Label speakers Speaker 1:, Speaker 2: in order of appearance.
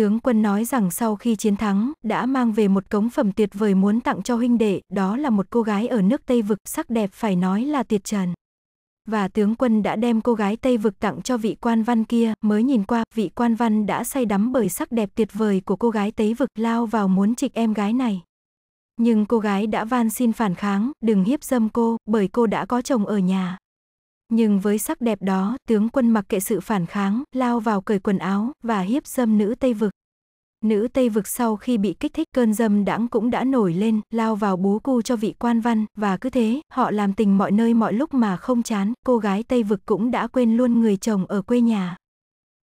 Speaker 1: Tướng quân nói rằng sau khi chiến thắng, đã mang về một cống phẩm tuyệt vời muốn tặng cho huynh đệ, đó là một cô gái ở nước Tây Vực, sắc đẹp phải nói là tuyệt trần. Và tướng quân đã đem cô gái Tây Vực tặng cho vị quan văn kia, mới nhìn qua, vị quan văn đã say đắm bởi sắc đẹp tuyệt vời của cô gái Tây Vực lao vào muốn trịch em gái này. Nhưng cô gái đã van xin phản kháng, đừng hiếp dâm cô, bởi cô đã có chồng ở nhà. Nhưng với sắc đẹp đó, tướng quân mặc kệ sự phản kháng, lao vào cởi quần áo và hiếp dâm nữ Tây Vực. Nữ Tây Vực sau khi bị kích thích cơn dâm đãng cũng đã nổi lên, lao vào bú cu cho vị quan văn, và cứ thế, họ làm tình mọi nơi mọi lúc mà không chán, cô gái Tây Vực cũng đã quên luôn người chồng ở quê nhà.